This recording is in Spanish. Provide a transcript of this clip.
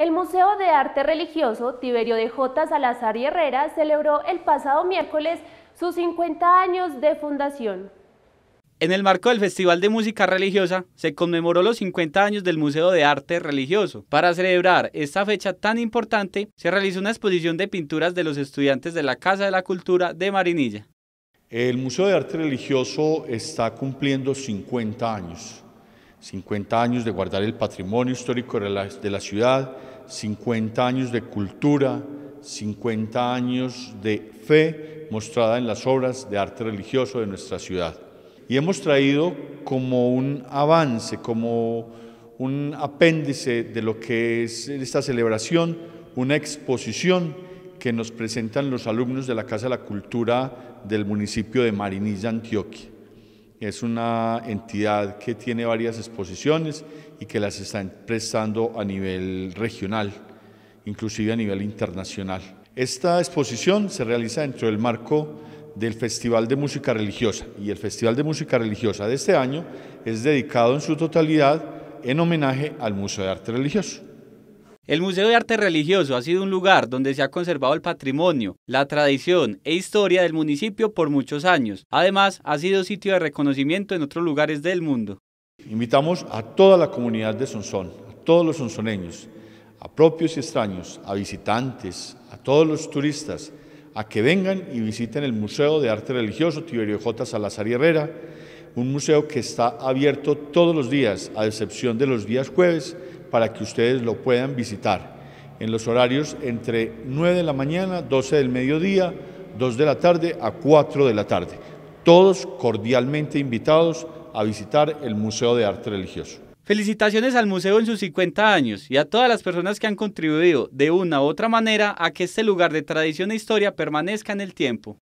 El Museo de Arte Religioso Tiberio de J. Salazar y Herrera celebró el pasado miércoles sus 50 años de fundación. En el marco del Festival de Música Religiosa se conmemoró los 50 años del Museo de Arte Religioso. Para celebrar esta fecha tan importante, se realizó una exposición de pinturas de los estudiantes de la Casa de la Cultura de Marinilla. El Museo de Arte Religioso está cumpliendo 50 años. 50 años de guardar el patrimonio histórico de la, ciudad, 50 años de cultura, 50 años de fe mostrada en las obras de arte religioso de nuestra ciudad. Y hemos traído como un avance, como un apéndice de lo que es esta celebración, una exposición que nos presentan los alumnos de la Casa de la Cultura del municipio de Marinilla, Antioquia es una entidad que tiene varias exposiciones y que las está prestando a nivel regional, inclusive a nivel internacional. Esta exposición se realiza dentro del marco del Festival de Música Religiosa y el Festival de Música Religiosa de este año es dedicado en su totalidad en homenaje al Museo de Arte Religioso. El Museo de Arte Religioso ha sido un lugar donde se ha conservado el patrimonio, la tradición e historia del municipio por muchos años. Además, ha sido sitio de reconocimiento en otros lugares del mundo. Invitamos a toda la comunidad de Sonsón, a todos los sonsoneños, a propios y extraños, a visitantes, a todos los turistas, a que vengan y visiten el Museo de Arte Religioso Tiberio J. Salazar Herrera, un museo que está abierto todos los días, a excepción de los días jueves, para que ustedes lo puedan visitar en los horarios entre 9 de la mañana, 12 del mediodía, 2 de la tarde a 4 de la tarde. Todos cordialmente invitados a visitar el Museo de Arte Religioso. Felicitaciones al museo en sus 50 años y a todas las personas que han contribuido de una u otra manera a que este lugar de tradición e historia permanezca en el tiempo.